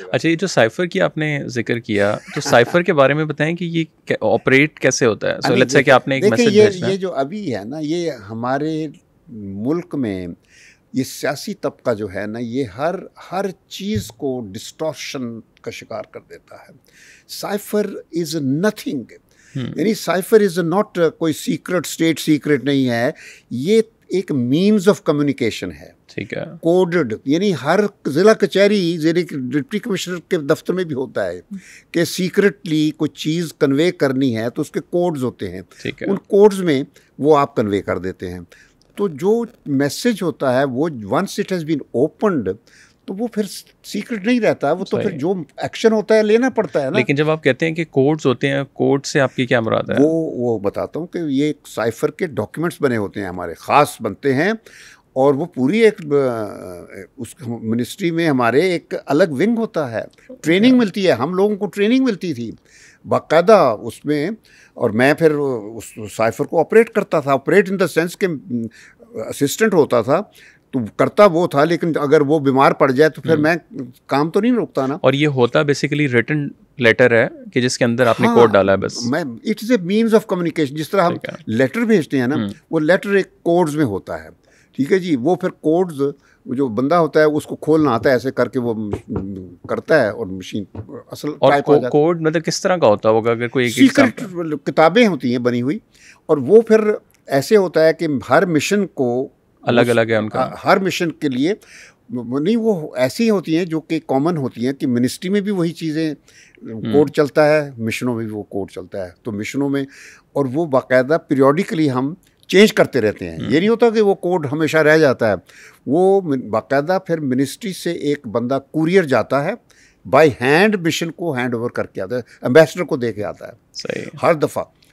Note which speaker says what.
Speaker 1: अच्छा ये जो साइफर की आपने जिक्र किया तो साइफर के बारे में बताएं कि ये ऑपरेट कैसे होता है सो से कि आपने एक मैसेज ये, ये
Speaker 2: जो अभी है ना ये हमारे मुल्क में ये सियासी तबका जो है ना ये हर हर चीज़ को डिस्टॉर्शन का शिकार कर देता है साइफर इज़ नथिंग यानी साइफर इज़ नॉट कोई सीक्रेट स्टेट सीक्रेट नहीं है ये एक मीन्स ऑफ कम्युनिकेशन है ठीक है कोडेड यानी हर ज़िला कचहरी डिप्टी कमिश्नर के दफ्तर में भी होता है कि सीक्रेटली कोई चीज़ कन्वे करनी है तो उसके कोड्स होते हैं है। उन कोड्स में वो आप कन्वे कर देते हैं तो जो मैसेज होता है वो once it has been opened तो वो फिर सीक्रेट नहीं रहता वो तो फिर जो एक्शन होता है लेना पड़ता है ना लेकिन
Speaker 1: जब आप कहते हैं कि कोड्स होते हैं कोड से आपकी क्या मुराद
Speaker 2: है वो वो बताता हूँ कि ये साइफर के डॉक्यूमेंट्स बने होते हैं हमारे ख़ास बनते हैं और वो पूरी एक उस मिनिस्ट्री में हमारे एक अलग विंग होता है ट्रेनिंग अच्छा। मिलती है हम लोगों को ट्रेनिंग मिलती थी बाकायदा उसमें और मैं फिर उस साइफर को ऑपरेट करता था ऑपरेट इन द सेंस के असिस्टेंट होता था तो करता वो था लेकिन अगर वो बीमार पड़ जाए तो फिर हम्म। मैं काम तो नहीं रोकता ना
Speaker 1: और ये होता बेसिकली रिटर्न लेटर है कि जिसके अंदर आपने हाँ, कोड डाला है बस मैं
Speaker 2: it's a means of communication जिस तरह हम लेटर भेजते हैं ना हम्म। वो लेटर एक कोड्स में होता है ठीक है जी वो फिर कोड्स जो बंदा होता है उसको खोलना आता है ऐसे करके वो करता
Speaker 1: है और मशीन
Speaker 2: असल और को,
Speaker 1: कोड मतलब किस तरह का होता होगा अगर कोई सीक्रेट मतलब
Speaker 2: किताबें होती हैं बनी हुई और वो फिर ऐसे होता है कि हर मिशन को अलग अलग है उनका हाँ, हर मिशन के लिए नहीं वो ऐसी होती हैं जो कि कॉमन होती हैं कि मिनिस्ट्री में भी वही चीज़ें
Speaker 1: हम्म। कोड
Speaker 2: चलता है मिशनों में भी वो कोड चलता है तो मिशनों में और वो बाकायदा पीरियोडिकली हम चेंज करते रहते हैं ये हम्म। नहीं होता कि वो कोड हमेशा रह जाता है वो बाकायदा फिर मिनिस्ट्री से एक बंदा कुरियर जाता है बाय हैंड मिशन को हैंड ओवर करके आता है एम्बेसडर को दे के आता है सही हर दफ़ा